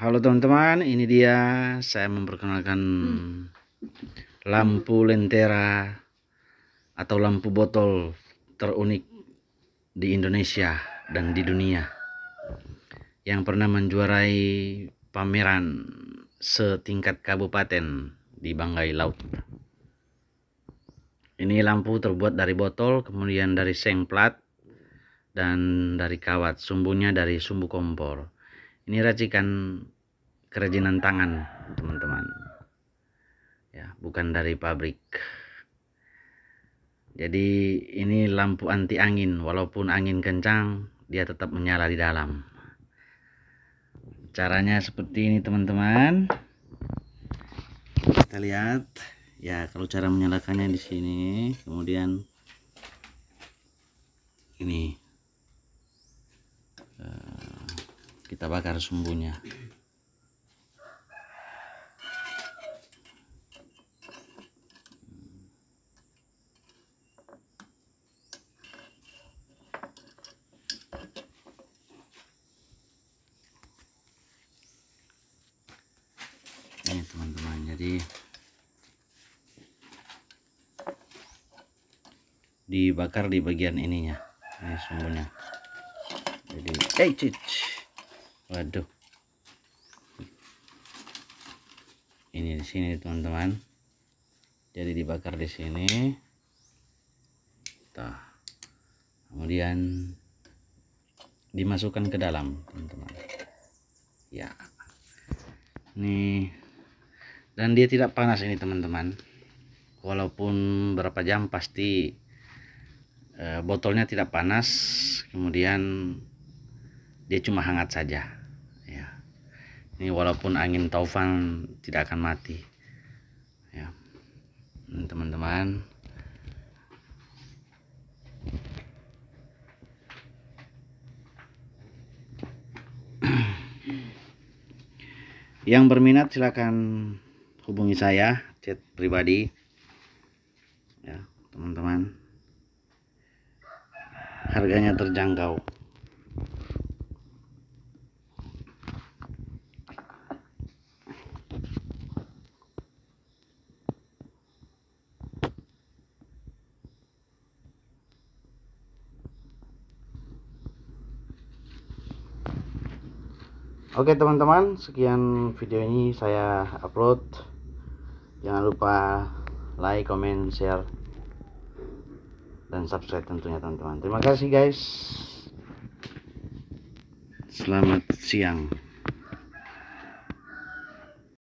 Halo teman-teman, ini dia saya memperkenalkan lampu lentera atau lampu botol terunik di Indonesia dan di dunia yang pernah menjuarai pameran setingkat kabupaten di Banggai Laut. Ini lampu terbuat dari botol, kemudian dari seng plat dan dari kawat, sumbunya dari sumbu kompor ini racikan kerajinan tangan teman-teman ya bukan dari pabrik jadi ini lampu anti angin walaupun angin kencang dia tetap menyala di dalam caranya seperti ini teman-teman kita lihat ya kalau cara menyalakannya di sini kemudian ini kita bakar sumbunya ini teman-teman jadi dibakar di bagian ininya ini sumbunya jadi eh waduh ini di sini teman-teman jadi dibakar di sini tah kemudian dimasukkan ke dalam teman-teman ya nih dan dia tidak panas ini teman-teman walaupun berapa jam pasti eh, botolnya tidak panas kemudian dia cuma hangat saja ini walaupun angin taufan tidak akan mati ya teman-teman yang berminat silahkan hubungi saya chat pribadi ya teman-teman harganya terjangkau Oke teman-teman, sekian video ini saya upload. Jangan lupa like, comment, share, dan subscribe tentunya teman-teman. Terima kasih guys. Selamat siang.